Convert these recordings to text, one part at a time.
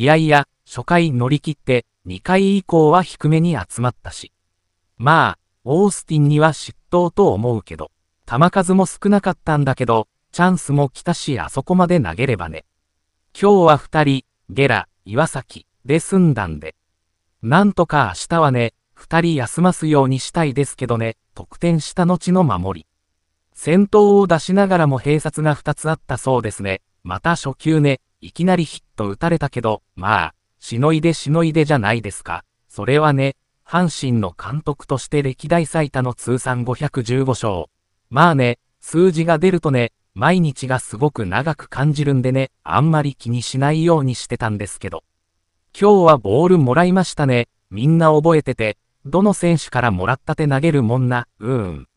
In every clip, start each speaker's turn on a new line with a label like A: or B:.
A: いやいや、初回乗り切って、2回以降は低めに集まったし。まあ、オースティンには失投と思うけど、球数も少なかったんだけど、チャンスも来たしあそこまで投げればね。今日は2人、ゲラ、岩崎で済んだんで。なんとか明日はね、2人休ますようにしたいですけどね、得点した後の守り。先頭を出しながらも併殺が2つあったそうですね。また初球ね、いきなりヒット打たれたけど、まあ、しのいでしのいでじゃないですか。それはね、阪神の監督として歴代最多の通算515勝。まあね、数字が出るとね、毎日がすごく長く感じるんでね、あんまり気にしないようにしてたんですけど。今日はボールもらいましたね。みんな覚えてて、どの選手からもらったて投げるもんな、うーん。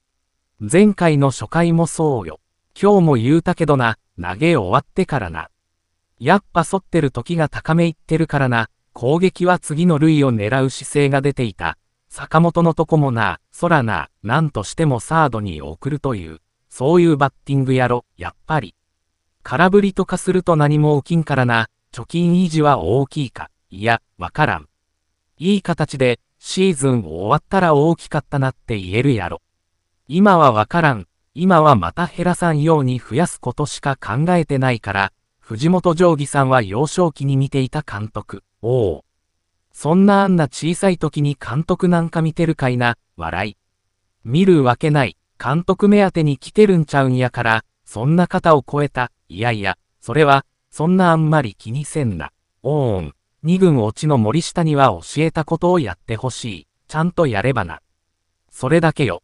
A: 前回の初回もそうよ。今日も言うたけどな、投げ終わってからな。やっぱ反ってる時が高めいってるからな、攻撃は次の塁を狙う姿勢が出ていた。坂本のとこもな、空な、なんとしてもサードに送るという、そういうバッティングやろ、やっぱり。空振りとかすると何も起きんからな、貯金維持は大きいか、いや、わからん。いい形で、シーズン終わったら大きかったなって言えるやろ。今はわからん、今はまた減らさんように増やすことしか考えてないから、藤本定義さんは幼少期に見ていた監督。おお。そんなあんな小さい時に監督なんか見てるかいな、笑い。見るわけない、監督目当てに来てるんちゃうんやから、そんな肩を超えた、いやいや、それは、そんなあんまり気にせんな。おーん。二軍落ちの森下には教えたことをやってほしい。ちゃんとやればな。それだけよ。